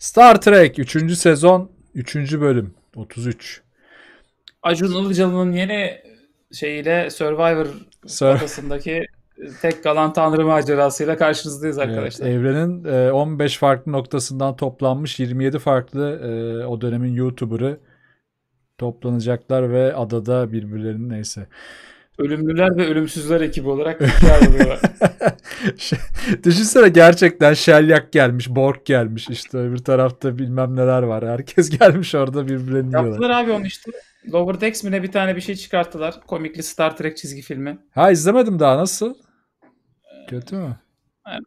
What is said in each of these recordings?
Star Trek 3. sezon 3. bölüm 33. Acun Ilıcalı'nın yeni şeyiyle Survivor Sur kafasındaki tek kalan tanrı macerasıyla karşınızdayız arkadaşlar. Evet, evrenin 15 e, farklı noktasından toplanmış 27 farklı e, o dönemin YouTuber'ı toplanacaklar ve adada birbirlerinin neyse. Ölümlüler ve ölümsüzler ekibi olarak oluyorlar. Şey, düşünsene gerçekten Şelyak gelmiş, Borg gelmiş işte öbür tarafta bilmem neler var. Herkes gelmiş orada birbirlerini Yaptılar diyorlar. Yaptılar abi onu işte. Lower Decks mi ne bir tane bir şey çıkarttılar. Komikli Star Trek çizgi filmi. Ha izlemedim daha nasıl? Kötü mü? Evet.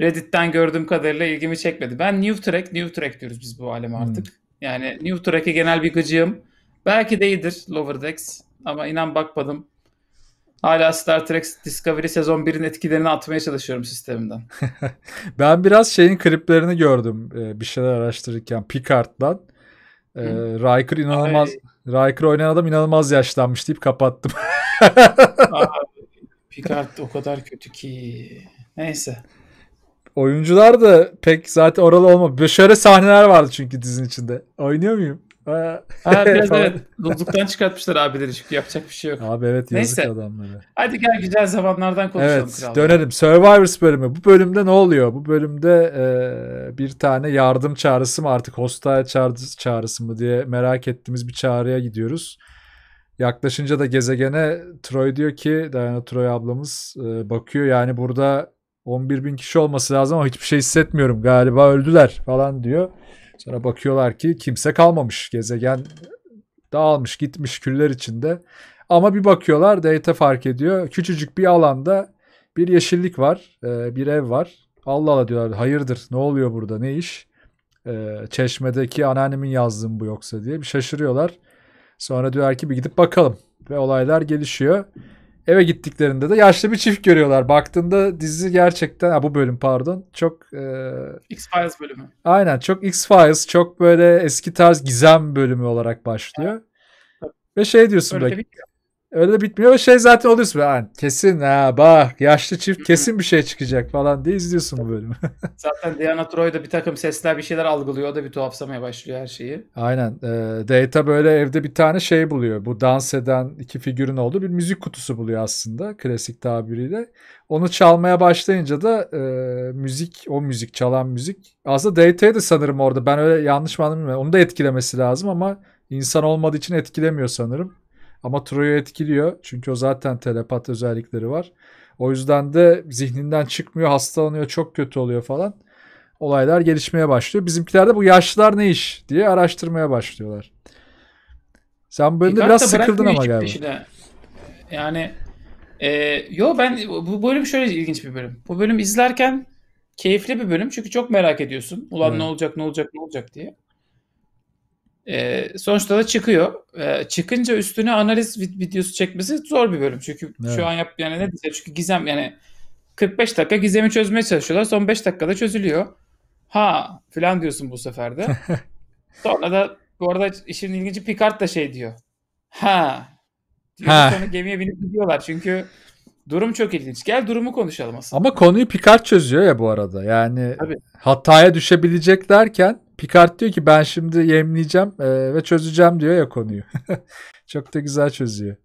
Reddit'ten gördüğüm kadarıyla ilgimi çekmedi. Ben New Trek, New Trek diyoruz biz bu aleme artık. Hmm. Yani New Trek'e genel bir gıcığım. Belki de iyidir Lower Decks. Ama inan bakmadım. Hala Star Trek Discovery sezon 1'in etkilerini atmaya çalışıyorum sistemimden. ben biraz şeyin kliplerini gördüm e, bir şeyler araştırırken Picard'dan. Ee, Riker inanılmaz Ay. Riker oynayan adam inanılmaz yaşlanmış deyip kapattım. Abi, Picard o kadar kötü ki. Neyse. Oyuncular da pek zaten oralı olma. Şöyle sahneler vardı çünkü dizinin içinde. Oynuyor muyum? Ee, ha, biraz evet. Dozluktan çıkartmışlar abileri çünkü yapacak bir şey yok. Abi evet yazık Neyse. adamları. Hadi gel güzel zamanlardan konuşalım evet, kralım. Dönelim Survivors bölümü. Bu bölümde ne oluyor? Bu bölümde e, bir tane yardım çağrısı mı artık hostile çağrısı, çağrısı mı diye merak ettiğimiz bir çağrıya gidiyoruz. Yaklaşınca da gezegene Troy diyor ki Diana Troy ablamız e, bakıyor yani burada 11 bin kişi olması lazım ama hiçbir şey hissetmiyorum galiba öldüler falan diyor. Sonra bakıyorlar ki kimse kalmamış. Gezegen dağılmış gitmiş küller içinde. Ama bir bakıyorlar data fark ediyor. Küçücük bir alanda bir yeşillik var. E, bir ev var. Allah Allah diyorlar hayırdır ne oluyor burada ne iş? E, çeşmedeki anneannemin yazdığı bu yoksa diye bir şaşırıyorlar. Sonra diyorlar ki bir gidip bakalım. Ve olaylar gelişiyor. Eve gittiklerinde de yaşlı bir çift görüyorlar. Baktığında dizi gerçekten ha, bu bölüm pardon çok e, X-Files bölümü. Aynen çok X-Files çok böyle eski tarz gizem bölümü olarak başlıyor. Evet. Ve şey diyorsun Öyle belki öyle bitmiyor. O şey zaten oluyorsun. Yani kesin ha bak yaşlı çift kesin bir şey çıkacak falan diye izliyorsun bu bölümü. zaten Diana Troy da bir takım sesler bir şeyler algılıyor. O da bir tuhafsamaya başlıyor her şeyi. Aynen. Data böyle evde bir tane şey buluyor. Bu dans eden iki figürün olduğu bir müzik kutusu buluyor aslında klasik tabiriyle. Onu çalmaya başlayınca da e, müzik o müzik çalan müzik aslında Data'ya da sanırım orada ben öyle yanlış mı anlamıyorum. Onu da etkilemesi lazım ama insan olmadığı için etkilemiyor sanırım ama Troy'u etkiliyor. Çünkü o zaten telepat özellikleri var. O yüzden de zihninden çıkmıyor, hastalanıyor, çok kötü oluyor falan. Olaylar gelişmeye başlıyor. Bizimkiler de bu yaşlılar ne iş diye araştırmaya başlıyorlar. Sen bu bölümde biraz sıkıldın ama galiba. Peşine. Yani e, yo ben bu bölüm şöyle ilginç bir bölüm. Bu bölüm izlerken keyifli bir bölüm çünkü çok merak ediyorsun. Ulan evet. ne olacak ne olacak ne olacak diye. E, sonuçta da çıkıyor. E, çıkınca üstüne analiz videosu çekmesi zor bir bölüm. Çünkü evet. şu an yap yani ne diyeceğim çünkü gizem yani 45 dakika gizemi çözmeye çalışıyorlar. Son 5 dakikada çözülüyor. Ha filan diyorsun bu sefer de. Sonra da bu arada işin ilginci Picard da şey diyor. Ha. Diyor, ha. Sonra gemiye binip gidiyorlar çünkü durum çok ilginç. Gel durumu konuşalım aslında. Ama konuyu Picard çözüyor ya bu arada. Yani Tabii. hataya düşebilecek derken Picard diyor ki ben şimdi yemleyeceğim e, ve çözeceğim diyor ya konuyu. Çok da güzel çözüyor.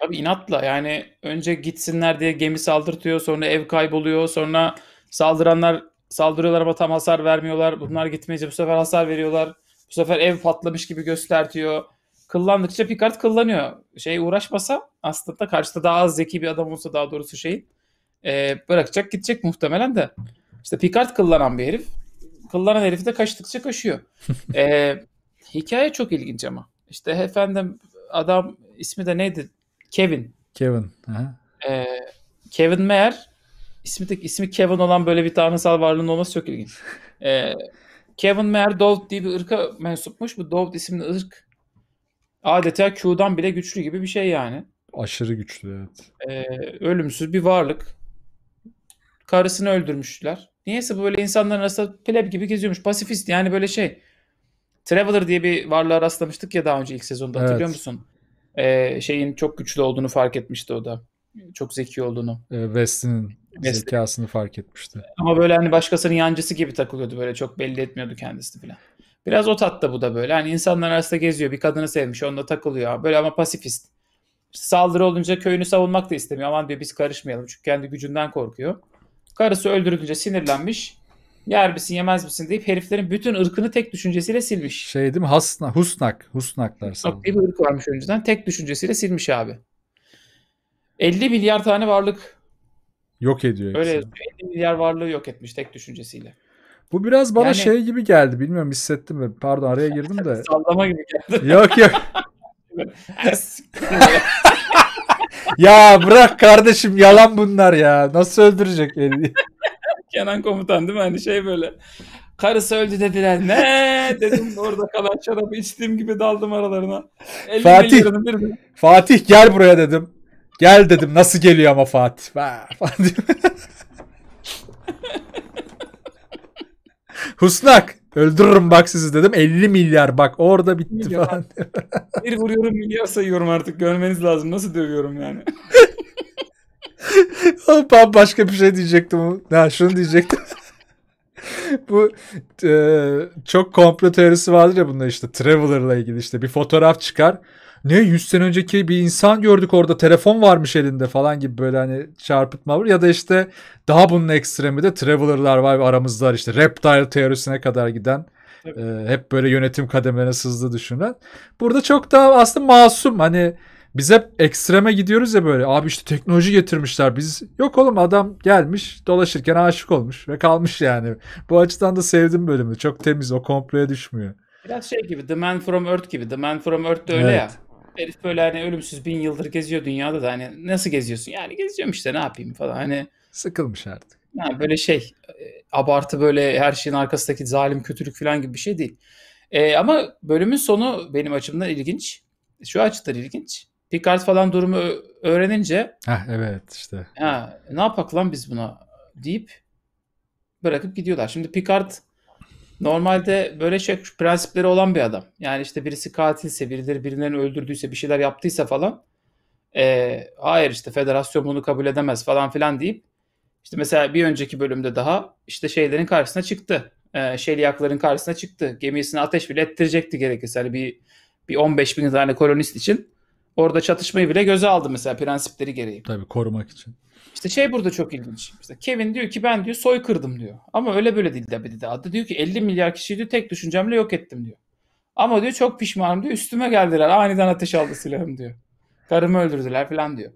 Tabii inatla yani önce gitsinler diye gemi saldırtıyor sonra ev kayboluyor sonra saldıranlar saldırıyorlar ama tam hasar vermiyorlar. Bunlar gitmeyince bu sefer hasar veriyorlar. Bu sefer ev patlamış gibi göstertiyor. Kıllandıkça Picard kıllanıyor. Şey uğraşmasa aslında karşıda daha az zeki bir adam olsa daha doğrusu şeyin e, bırakacak gidecek muhtemelen de. İşte Picard kıllanan bir herif kıllanan herif de kaçtıkça kaşıyor. ee, hikaye çok ilginç ama. İşte efendim adam ismi de neydi? Kevin. Kevin. Ee, Kevin Meyer İsmi de, ismi Kevin olan böyle bir tanrısal varlığın olması çok ilginç. Ee, Kevin Meyer Dovd diye bir ırka mensupmuş. Bu Dovd isimli ırk adeta Q'dan bile güçlü gibi bir şey yani. Aşırı güçlü evet. Ee, ölümsüz bir varlık. Karısını öldürmüşler. Niyeyse böyle insanların arasında pleb gibi geziyormuş. Pasifist yani böyle şey. Traveler diye bir varlığa rastlamıştık ya daha önce ilk sezonda evet. hatırlıyor musun? Ee, şeyin çok güçlü olduğunu fark etmişti o da. Çok zeki olduğunu. Ee, West'in West zekasını fark etmişti. Ama böyle hani başkasının yancısı gibi takılıyordu böyle çok belli etmiyordu kendisi falan. Biraz o tatta bu da böyle. Hani insanlar arasında geziyor. Bir kadını sevmiş. Onunla takılıyor. Böyle ama pasifist. Saldırı olunca köyünü savunmak da istemiyor. Aman diyor biz karışmayalım. Çünkü kendi gücünden korkuyor. Karısı öldürülünce sinirlenmiş. Yer misin yemez misin deyip heriflerin bütün ırkını tek düşüncesiyle silmiş. Şey değil mi? Hasna, husnak. Husnaklar Husnak diye bir ırk varmış önceden. Tek düşüncesiyle silmiş abi. 50 milyar tane varlık yok ediyor. Öyle hepsini. 50 milyar varlığı yok etmiş tek düşüncesiyle. Bu biraz bana yani, şey gibi geldi. Bilmiyorum hissettim mi? Pardon araya girdim de. Sallama gibi geldi. Yok yok. ya bırak kardeşim yalan bunlar ya. Nasıl öldürecek beni? Kenan komutan değil mi? Hani şey böyle. Karısı öldü dediler. Ne dedim orada kalan şarabı içtiğim gibi daldım aralarına. Elim Fatih. Bir... Fatih gel buraya dedim. Gel dedim. Nasıl geliyor ama Fatih. Fatih. Husnak Öldürürüm bak sizi dedim. 50 milyar bak orada bitti milyar. falan. Bir vuruyorum milyar sayıyorum artık. Görmeniz lazım. Nasıl dövüyorum yani. ben başka bir şey diyecektim. Ha, şunu diyecektim. Bu e, çok komplo teorisi vardır ya bunda işte Traveler'la ilgili işte bir fotoğraf çıkar ne 100 sene önceki bir insan gördük orada telefon varmış elinde falan gibi böyle hani çarpıtma var. Ya da işte daha bunun ekstremi de Traveler'lar var ve aramızdalar işte reptile teorisine kadar giden e, hep böyle yönetim kademelerine sızdı düşünen. Burada çok daha aslında masum hani biz hep ekstreme gidiyoruz ya böyle. Abi işte teknoloji getirmişler biz. Yok oğlum adam gelmiş dolaşırken aşık olmuş ve kalmış yani. Bu açıdan da sevdim bölümü. Çok temiz o komple düşmüyor. Biraz şey gibi The Man From Earth gibi. The Man From Earth de öyle evet. ya. Herif böyle hani ölümsüz bin yıldır geziyor dünyada da hani nasıl geziyorsun? Yani geziyorum işte ne yapayım falan hani. Sıkılmış artık. Yani böyle şey e, abartı böyle her şeyin arkasındaki zalim kötülük falan gibi bir şey değil. E, ama bölümün sonu benim açımdan ilginç. Şu açıdan ilginç. Picard falan durumu öğrenince Heh, evet işte. Ha, ne yapak lan biz buna deyip bırakıp gidiyorlar. Şimdi Picard Normalde böyle şey prensipleri olan bir adam. Yani işte birisi katilse, birileri birilerini öldürdüyse, bir şeyler yaptıysa falan. E, hayır işte federasyon bunu kabul edemez falan filan deyip işte mesela bir önceki bölümde daha işte şeylerin karşısına çıktı. E, şelyakların karşısına çıktı. Gemisini ateş bile ettirecekti gerekirse. Hani bir, bir 15 bin tane kolonist için Orada çatışmayı bile göze aldı mesela prensipleri gereği. Tabii korumak için. İşte şey burada çok ilginç. İşte Kevin diyor ki ben diyor soykırdım diyor. Ama öyle böyle değil de bir adı diyor ki 50 milyar kişiyi diyor tek düşüncemle yok ettim diyor. Ama diyor çok pişmanım diyor. Üstüme geldiler. Aniden ateş aldı silahım diyor. Karımı öldürdüler falan diyor.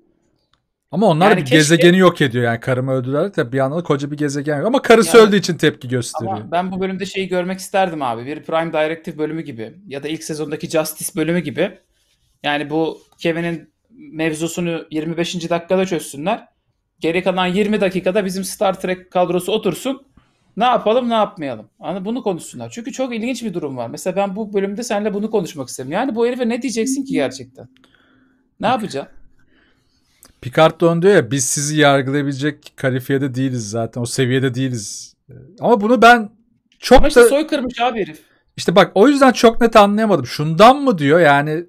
Ama onlar yani bir keşke... gezegeni yok ediyor yani karımı öldürdüler de bir anda koca bir gezegen yok. Ama karısı yani, öldüğü için tepki gösteriyor. Ama ben bu bölümde şeyi görmek isterdim abi. Bir Prime Directive bölümü gibi ya da ilk sezondaki Justice bölümü gibi yani bu Kevin'in mevzusunu 25. dakikada çözsünler. Geri kalan 20 dakikada bizim Star Trek kadrosu otursun. Ne yapalım ne yapmayalım. Yani bunu konuşsunlar. Çünkü çok ilginç bir durum var. Mesela ben bu bölümde seninle bunu konuşmak istedim. Yani bu herife ne diyeceksin ki gerçekten? Ne yapacaksın? Picard da diyor ya biz sizi yargılayabilecek kalifiyede değiliz zaten. O seviyede değiliz. Ama bunu ben çok Ama işte da... soykırmış abi herif. İşte bak o yüzden çok net anlayamadım. Şundan mı diyor yani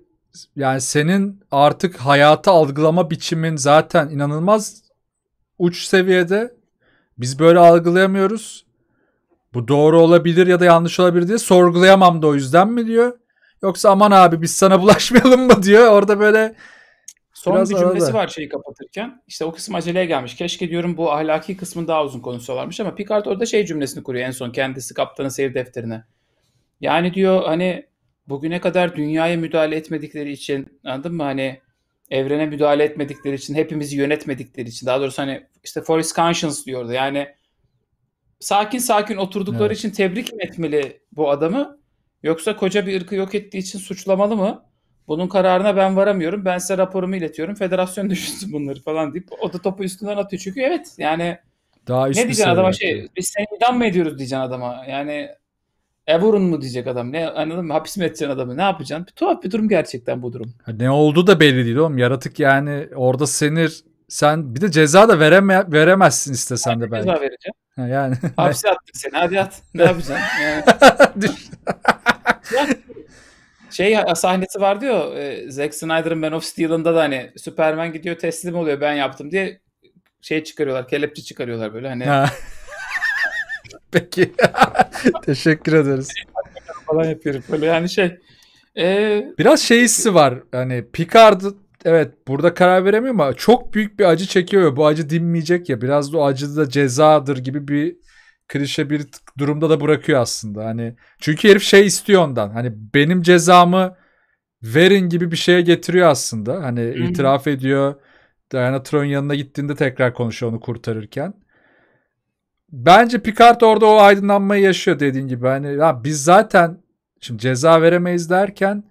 yani senin artık hayatı algılama biçimin zaten inanılmaz uç seviyede. Biz böyle algılayamıyoruz. Bu doğru olabilir ya da yanlış olabilir diye sorgulayamam da o yüzden mi diyor. Yoksa aman abi biz sana bulaşmayalım mı diyor. Orada böyle Son Biraz bir cümlesi arada. var şeyi kapatırken. İşte o kısım aceleye gelmiş. Keşke diyorum bu ahlaki kısmını daha uzun konuşuyorlarmış ama Picard orada şey cümlesini kuruyor en son kendisi kaptanın seyir defterine. Yani diyor hani bugüne kadar dünyaya müdahale etmedikleri için anladın mı hani evrene müdahale etmedikleri için hepimizi yönetmedikleri için daha doğrusu hani işte Forrest Conscience diyordu yani sakin sakin oturdukları evet. için tebrik mi etmeli bu adamı yoksa koca bir ırkı yok ettiği için suçlamalı mı? Bunun kararına ben varamıyorum. Ben size raporumu iletiyorum. Federasyon düşünsün bunları falan deyip o da topu üstünden atıyor. Çünkü evet yani daha ne diyeceksin adama şey biz seni idam mı ediyoruz diyeceksin adama. Yani Everon mu diyecek adam? Ne anladın mı? Hapis mi edeceksin adamı? Ne yapacaksın? Bir tuhaf bir durum gerçekten bu durum. Ne oldu da belli değil oğlum. Yaratık yani orada senir sen bir de ceza da vereme, veremezsin istesen Abi de belki. Ceza vereceğim. Ha, yani. Hapse attık seni hadi at. Ne yapacaksın? Yani. şey sahnesi var diyor e, Zack Snyder'ın Man of Steel'ında da hani Superman gidiyor teslim oluyor ben yaptım diye şey çıkarıyorlar kelepçe çıkarıyorlar böyle hani Peki. Teşekkür ederiz. falan yapıyorum böyle yani şey. E... Biraz şey hissi var. Hani Picard evet burada karar veremiyor ama çok büyük bir acı çekiyor. Bu acı dinmeyecek ya. Biraz da o acı da cezadır gibi bir klişe bir durumda da bırakıyor aslında. Hani çünkü herif şey istiyor ondan. Hani benim cezamı verin gibi bir şeye getiriyor aslında. Hani itiraf ediyor. Diana Tron yanına gittiğinde tekrar konuşuyor onu kurtarırken. Bence Picard orada o aydınlanmayı yaşıyor dediğin gibi. Hani ya biz zaten şimdi ceza veremeyiz derken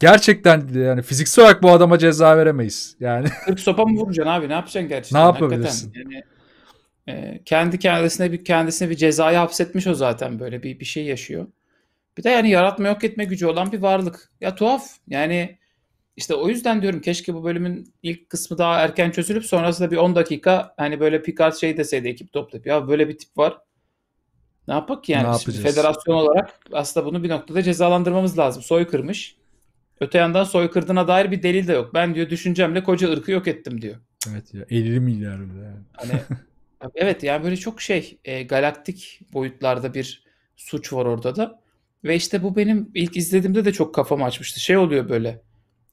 gerçekten yani fiziksel olarak bu adama ceza veremeyiz. Yani 40 sopa mı vuracaksın abi? Ne yapacaksın gerçekten? Ne yapabilirsin? Hakikaten. Yani, e, kendi kendisine bir kendisine bir cezayı hapsetmiş o zaten böyle bir bir şey yaşıyor. Bir de yani yaratma yok etme gücü olan bir varlık. Ya tuhaf. Yani işte o yüzden diyorum keşke bu bölümün ilk kısmı daha erken çözülüp sonrasında bir 10 dakika hani böyle Picard şey deseydi ekip toplayıp ya böyle bir tip var. Ne yapak yani? Ne Şimdi federasyon olarak aslında bunu bir noktada cezalandırmamız lazım. Soykırmış. Öte yandan soykırdığına dair bir delil de yok. Ben diyor düşüncemle koca ırkı yok ettim diyor. Evet ya 50 milyar bile yani. Hani, evet yani böyle çok şey e, galaktik boyutlarda bir suç var orada da. Ve işte bu benim ilk izlediğimde de çok kafamı açmıştı. Şey oluyor böyle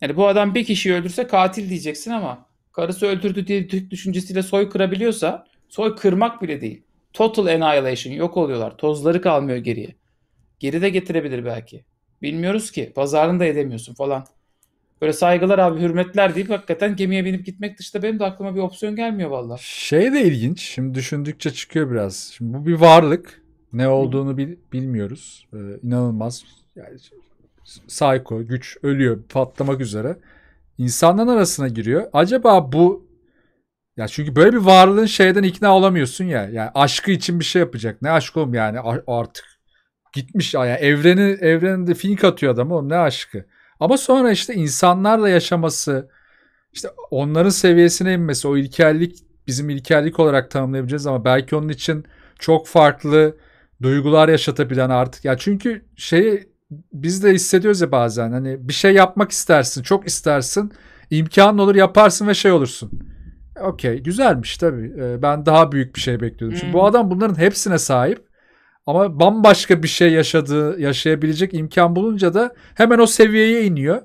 yani bu adam bir kişiyi öldürse katil diyeceksin ama karısı öldürdü diye düşüncesiyle soy kırabiliyorsa soy kırmak bile değil. Total annihilation yok oluyorlar. Tozları kalmıyor geriye. Geri de getirebilir belki. Bilmiyoruz ki. Pazarını da edemiyorsun falan. Böyle saygılar abi hürmetler deyip hakikaten gemiye binip gitmek dışında benim de aklıma bir opsiyon gelmiyor valla. Şey de ilginç. Şimdi düşündükçe çıkıyor biraz. Şimdi bu bir varlık. Ne olduğunu bil, bilmiyoruz. Ee, inanılmaz. Yani Psycho, güç ölüyor, patlamak üzere. İnsanların arasına giriyor. Acaba bu ya çünkü böyle bir varlığın şeyden ikna olamıyorsun ya. Yani aşkı için bir şey yapacak. Ne aşkı oğlum yani artık gitmiş ya yani evreni evreninde fink atıyor adam oğlum ne aşkı. Ama sonra işte insanlarla yaşaması işte onların seviyesine inmesi o ilkellik bizim ilkellik olarak tanımlayabileceğiz ama belki onun için çok farklı duygular yaşatabilen artık. Ya çünkü şey biz de hissediyoruz ya bazen hani bir şey yapmak istersin çok istersin imkanın olur yaparsın ve şey olursun. Okey güzelmiş tabii ee, ben daha büyük bir şey bekliyordum. Hmm. Şimdi bu hmm. adam bunların hepsine sahip ama bambaşka bir şey yaşadığı yaşayabilecek imkan bulunca da hemen o seviyeye iniyor.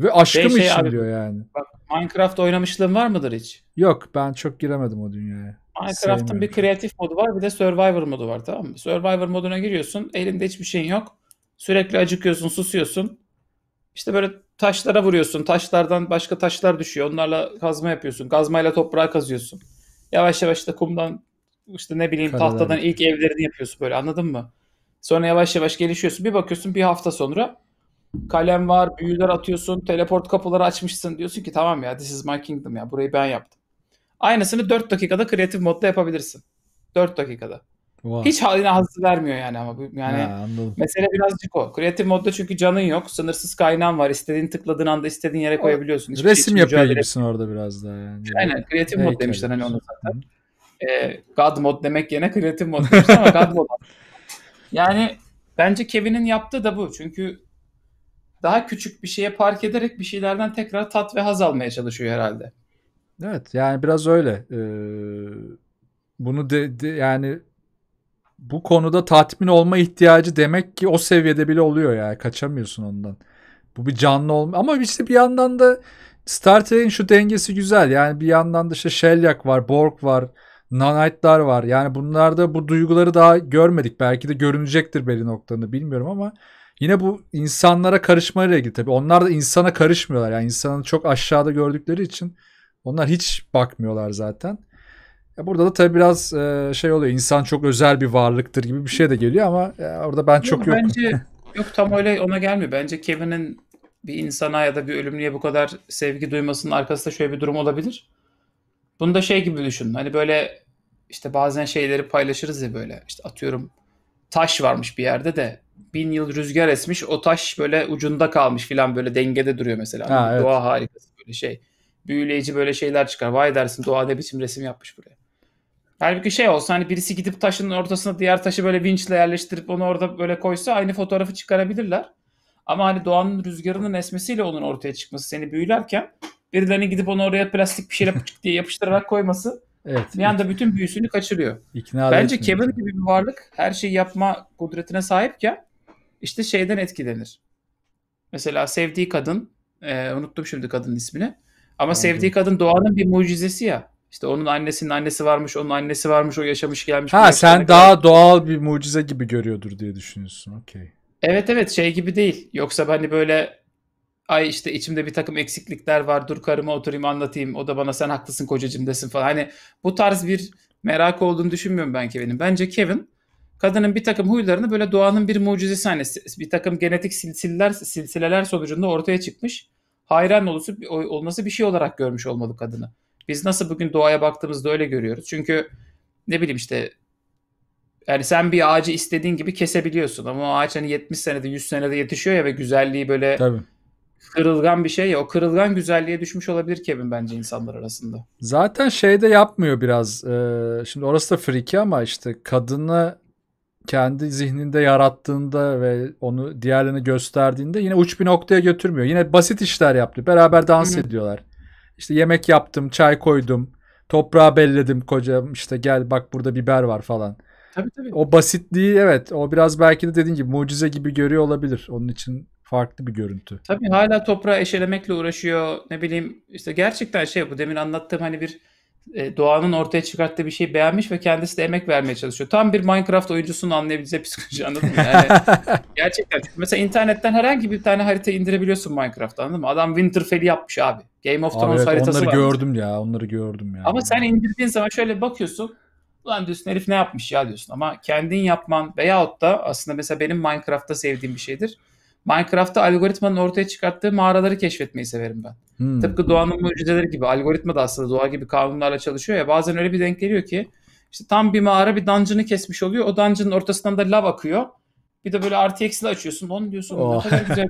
Ve aşkım şey, şey, için abi, diyor yani. Bak, Minecraft oynamışlığın var mıdır hiç? Yok ben çok giremedim o dünyaya. Minecraft'ın bir kreatif modu var bir de Survivor modu var tamam mı? Survivor moduna giriyorsun elinde hiçbir şeyin yok. Sürekli acıkıyorsun, susuyorsun. İşte böyle taşlara vuruyorsun. Taşlardan başka taşlar düşüyor. Onlarla kazma yapıyorsun. Kazmayla toprağa kazıyorsun. Yavaş yavaş da kumdan işte ne bileyim Karadan. tahtadan ilk evlerini yapıyorsun böyle anladın mı? Sonra yavaş yavaş gelişiyorsun. Bir bakıyorsun bir hafta sonra kalem var, büyüler atıyorsun, teleport kapıları açmışsın. Diyorsun ki tamam ya this is my kingdom ya burayı ben yaptım. Aynısını 4 dakikada kreatif modda yapabilirsin. 4 dakikada. Wow. Hiç haline hazır vermiyor yani ama. Yani ha, anladım. mesele birazcık o. Kreatif modda çünkü canın yok. Sınırsız kaynağın var. İstediğin tıkladığın anda istediğin yere koyabiliyorsun. Hiç, şey Resim hiç yapıyor gibisin orada biraz daha yani. Aynen kreatif mod demişler hani onu zaten. Ee, God mod demek yerine kreatif mod demişler ama God mod. Yani bence Kevin'in yaptığı da bu. Çünkü daha küçük bir şeye park ederek bir şeylerden tekrar tat ve haz almaya çalışıyor herhalde. Evet yani biraz öyle. Ee, bunu de, de yani bu konuda tatmin olma ihtiyacı demek ki o seviyede bile oluyor ya kaçamıyorsun ondan. Bu bir canlı olma ama işte bir yandan da Star Trek'in şu dengesi güzel. Yani bir yandan da işte Shelyak var, Borg var, Nanite'lar var. Yani bunlarda bu duyguları daha görmedik. Belki de görünecektir belli noktalarını bilmiyorum ama yine bu insanlara karışmayla ilgili tabii. Onlar da insana karışmıyorlar. Yani insanı çok aşağıda gördükleri için onlar hiç bakmıyorlar zaten burada da tabii biraz e, şey oluyor. İnsan çok özel bir varlıktır gibi bir şey de geliyor ama e, orada ben çok yok. Bence yok tam öyle ona gelmiyor. Bence Kevin'in bir insana ya da bir ölümlüye bu kadar sevgi duymasının arkasında şöyle bir durum olabilir. Bunu da şey gibi düşün. Hani böyle işte bazen şeyleri paylaşırız ya böyle. İşte atıyorum taş varmış bir yerde de bin yıl rüzgar esmiş o taş böyle ucunda kalmış filan böyle dengede duruyor mesela. Ha, hani evet. Doğa harikası böyle şey. Büyüleyici böyle şeyler çıkar. Vay dersin doğa ne biçim resim yapmış buraya. Halbuki şey olsa hani birisi gidip taşın ortasına diğer taşı böyle vinçle yerleştirip onu orada böyle koysa aynı fotoğrafı çıkarabilirler. Ama hani doğanın rüzgarının esmesiyle onun ortaya çıkması seni büyülerken birilerinin gidip onu oraya plastik bir şeyle pıçık diye yapıştırarak koyması evet, bir anda bütün büyüsünü kaçırıyor. İkna Bence Kevin gibi bir varlık her şeyi yapma kudretine sahipken işte şeyden etkilenir. Mesela sevdiği kadın, e, unuttum şimdi kadının ismini. Ama Anladım. sevdiği kadın doğanın bir mucizesi ya. İşte onun annesinin annesi varmış, onun annesi varmış, o yaşamış gelmiş. Ha sen daha kadar. doğal bir mucize gibi görüyordur diye düşünüyorsun. Okey. Evet evet şey gibi değil. Yoksa hani böyle ay işte içimde bir takım eksiklikler var dur karıma oturayım anlatayım o da bana sen haklısın kocacım desin falan. Hani bu tarz bir merak olduğunu düşünmüyorum ben Kevin'in. Bence Kevin kadının bir takım huylarını böyle doğanın bir mucizesi hani bir takım genetik silsiller silsileler sonucunda ortaya çıkmış hayran olusu olması bir şey olarak görmüş olmalı kadını. Biz nasıl bugün doğaya baktığımızda öyle görüyoruz. Çünkü ne bileyim işte yani sen bir ağacı istediğin gibi kesebiliyorsun ama o ağaç hani 70 senede 100 senede yetişiyor ya ve güzelliği böyle Tabii. kırılgan bir şey ya. O kırılgan güzelliğe düşmüş olabilir Kevin bence insanlar arasında. Zaten şey de yapmıyor biraz. Ee, şimdi orası da friki ama işte kadını kendi zihninde yarattığında ve onu diğerlerine gösterdiğinde yine uç bir noktaya götürmüyor. Yine basit işler yaptı. Beraber dans Hı-hı. ediyorlar. İşte yemek yaptım, çay koydum, toprağı belledim kocam işte gel bak burada biber var falan. Tabii tabii. O basitliği evet o biraz belki de dediğin gibi mucize gibi görüyor olabilir. Onun için farklı bir görüntü. Tabii hala toprağı eşelemekle uğraşıyor. Ne bileyim işte gerçekten şey bu demin anlattığım hani bir e, doğanın ortaya çıkarttığı bir şeyi beğenmiş ve kendisi de emek vermeye çalışıyor. Tam bir Minecraft oyuncusunun anlayabileceği psikoloji anladın mı? Yani gerçekten. Mesela internetten herhangi bir tane harita indirebiliyorsun Minecraft'ta anladın mı? Adam Winterfell'i yapmış abi. Game of Thrones evet, haritası onları var. Onları gördüm ya. Onları gördüm ya. Ama sen indirdiğin zaman şöyle bakıyorsun. Ulan diyorsun herif ne yapmış ya diyorsun. Ama kendin yapman veyahut da aslında mesela benim Minecraft'ta sevdiğim bir şeydir Minecraft'ta algoritmanın ortaya çıkarttığı mağaraları keşfetmeyi severim ben. Hmm. Tıpkı doğanın mucizeleri gibi algoritma da aslında doğa gibi kanunlarla çalışıyor ya bazen öyle bir denk geliyor ki işte tam bir mağara bir dungeon'ı kesmiş oluyor. O dungeon'ın ortasından da lav akıyor. Bir de böyle RTX'li açıyorsun. Onu diyorsun. Oh. Ne kadar güzel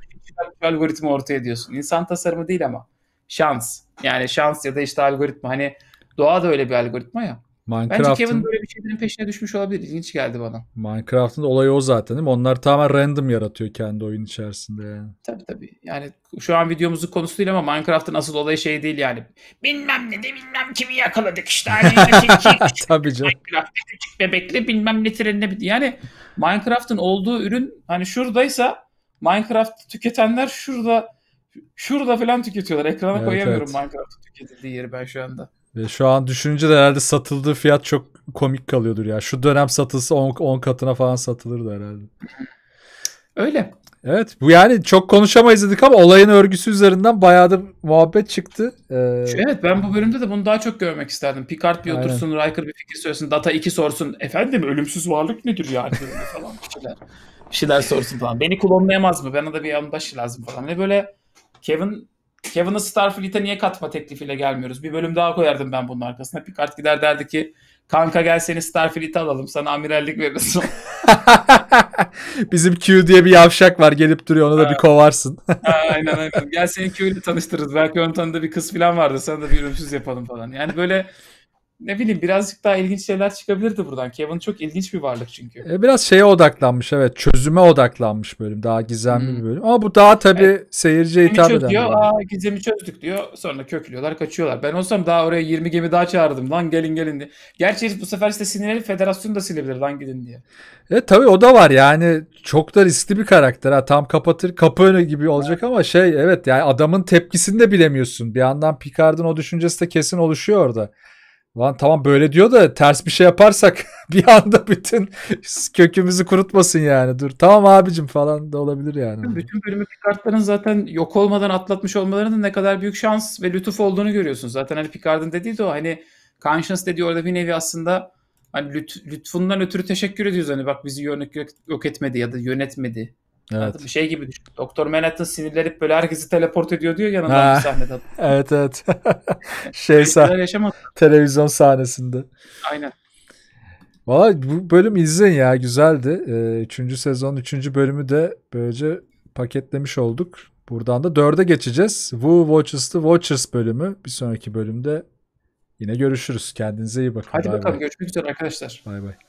bir algoritma ortaya diyorsun. İnsan tasarımı değil ama. Şans. Yani şans ya da işte algoritma. Hani doğa da öyle bir algoritma ya. Minecraft'ın... Bence Kevin böyle bir şeylerin peşine düşmüş olabilir. İlginç geldi bana. Minecraft'ın olayı o zaten değil mi? Onlar tamamen random yaratıyor kendi oyun içerisinde yani. Tabii tabii. Yani şu an videomuzun konusu değil ama Minecraft'ın asıl olayı şey değil yani. Bilmem ne de bilmem kimi yakaladık işte. Hani tabii canım. küçük bebekle bilmem ne trenine. Yani Minecraft'ın olduğu ürün hani şuradaysa Minecraft tüketenler şurada şurada falan tüketiyorlar. Ekrana evet, koyamıyorum evet. Minecraft'ın tüketildiği yeri ben şu anda şu an düşününce de herhalde satıldığı fiyat çok komik kalıyordur ya. Şu dönem satılsa 10 katına falan satılırdı herhalde. Öyle. Evet bu yani çok konuşamayız dedik ama olayın örgüsü üzerinden bayağı da muhabbet çıktı. Ee... Evet ben bu bölümde de bunu daha çok görmek isterdim. Picard bir otursun, Aynen. Riker bir fikir söylesin, Data 2 sorsun. Efendim ölümsüz varlık nedir yani falan bir şeyler. Bir şeyler sorsun falan. Beni klonlayamaz mı? Bana da bir yandaşı lazım falan. Ne böyle Kevin Kevin'ı Starfleet'e niye katma teklifiyle gelmiyoruz? Bir bölüm daha koyardım ben bunun arkasına. Picard gider derdi ki kanka gel seni Starfleet'e alalım sana amirallik veririz. Bizim Q diye bir yavşak var gelip duruyor onu da bir kovarsın. aynen aynen. Gel seni Q ile tanıştırırız. Belki ön tanıdığı bir kız falan vardı. Sana da bir ölümsüz yapalım falan. Yani böyle ne bileyim birazcık daha ilginç şeyler çıkabilirdi buradan. Kevin çok ilginç bir varlık çünkü. E, biraz şeye odaklanmış evet. Çözüme odaklanmış bölüm. Daha gizemli hmm. bir bölüm. Ama bu daha tabii evet. seyirciye hitap eden. Diyor, Aa, gizemi çözdük diyor. Sonra köklüyorlar kaçıyorlar. Ben olsam daha oraya 20 gemi daha çağırdım. Lan gelin gelin diye. Gerçi bu sefer işte sinirlenip federasyonu da silebilir lan gidin diye. E tabii o da var yani. Çok da riskli bir karakter. Ha. Tam kapatır kapı önü gibi olacak ama şey evet yani adamın tepkisini de bilemiyorsun. Bir yandan Picard'ın o düşüncesi de kesin oluşuyor orada. Lan tamam böyle diyor da ters bir şey yaparsak bir anda bütün kökümüzü kurutmasın yani. Dur tamam abicim falan da olabilir yani. Bütün bölümü Picard'ların zaten yok olmadan atlatmış olmalarının ne kadar büyük şans ve lütuf olduğunu görüyorsun. Zaten hani Picard'ın dediği de o hani conscience dediği orada bir nevi aslında hani lütfundan ötürü teşekkür ediyoruz. Hani bak bizi yok, yok etmedi ya da yönetmedi Evet. Bir şey gibi Doktor Manhattan sinirlenip böyle herkesi teleport ediyor diyor yanında ha. bir sahnede. evet evet. şey sah- televizyon sahnesinde. Aynen. Valla bu bölüm izleyin ya güzeldi. Ee, üçüncü sezon üçüncü bölümü de böylece paketlemiş olduk. Buradan da dörde geçeceğiz. Who Watches the Watchers bölümü. Bir sonraki bölümde yine görüşürüz. Kendinize iyi bakın. Hadi bakalım görüşmek üzere arkadaşlar. Bay bay.